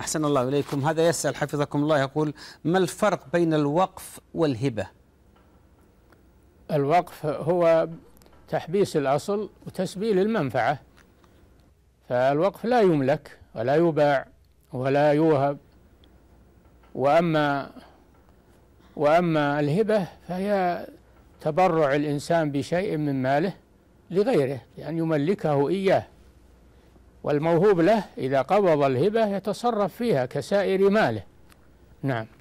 أحسن الله إليكم هذا يسأل حفظكم الله يقول ما الفرق بين الوقف والهبة الوقف هو تحبيس الأصل وتسبيل المنفعة فالوقف لا يملك ولا يباع ولا يوهب وأما وأما الهبة فهي تبرع الإنسان بشيء من ماله لغيره لأن يعني يملكه إياه والموهوب له إذا قبض الهبة يتصرف فيها كسائر ماله نعم